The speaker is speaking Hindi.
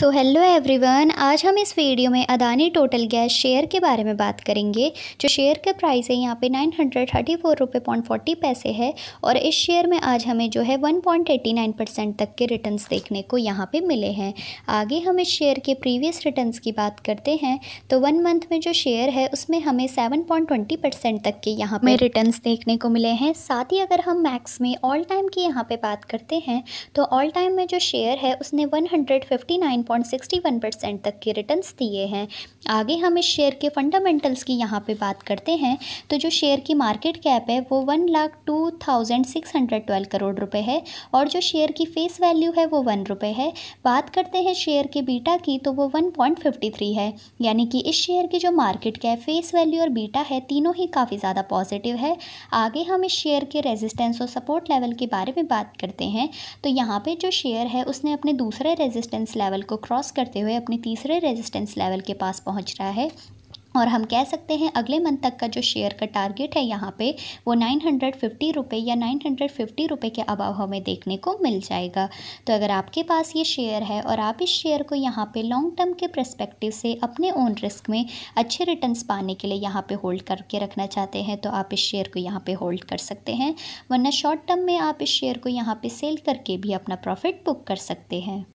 सो हेलो एवरीवन आज हम इस वीडियो में अदानी टोटल गैस शेयर के बारे में बात करेंगे जो शेयर का प्राइस है यहाँ पे नाइन हंड्रेड थर्टी फोर रुपये पॉइंट फोर्टी पैसे है और इस शेयर में आज हमें जो है one point eighty nine percent तक के रिटर्न्स देखने को यहाँ पे मिले हैं आगे हम इस शेयर के प्रीवियस रिटर्न की बात करते हैं तो वन मंथ में जो शेयर है उसमें हमें सेवन पॉइंट ट्वेंटी परसेंट तक के यहाँ पर रिटर्न देखने को मिले हैं साथ ही अगर हम मैक्स में ऑल टाइम की यहाँ पर बात करते हैं तो ऑल टाइम में जो शेयर है उसने one hundred fifty nine 1.61 percent तक के रिटर्न्स दिए हैं आगे हम इस शेयर के फंडामेंटल्स की यहाँ पे बात करते हैं तो जो शेयर की मार्केट कैप है वो one lakh two thousand six hundred twelve crore रुपए है और जो शेयर की फेस वैल्यू है वो वन रुपये है बात करते हैं शेयर के बीटा की तो वो वन पॉइंट फिफ्टी थ्री है यानी कि इस शेयर की जो मार्केट कैप फेस वैल्यू और बीटा है तीनों ही काफ़ी ज़्यादा पॉजिटिव है आगे हम इस शेयर के रेजिस्टेंस और सपोर्ट लेवल के बारे में बात करते हैं तो यहाँ पर जो शेयर है उसने अपने दूसरे रेजिस्टेंस लेवल को क्रॉस करते हुए अपने तीसरे रेजिस्टेंस लेवल के पास पहुंच रहा है और हम कह सकते हैं अगले मंथ तक का जो शेयर का टारगेट है यहाँ पे वो नाइन हंड्रेड फिफ्टी रुपये या नाइन हंड्रेड फिफ्टी रुपये के अभाव हमें देखने को मिल जाएगा तो अगर आपके पास ये शेयर है और आप इस शेयर को यहाँ पे लॉन्ग टर्म के प्रस्पेक्टिव से अपने ओन रिस्क में अच्छे रिटर्न्स पाने के लिए यहाँ पे होल्ड करके रखना चाहते हैं तो आप इस शेयर को यहाँ पर होल्ड कर सकते हैं वरना शॉर्ट टर्म में आप इस शेयर को यहाँ पर सेल करके भी अपना प्रॉफिट बुक कर सकते हैं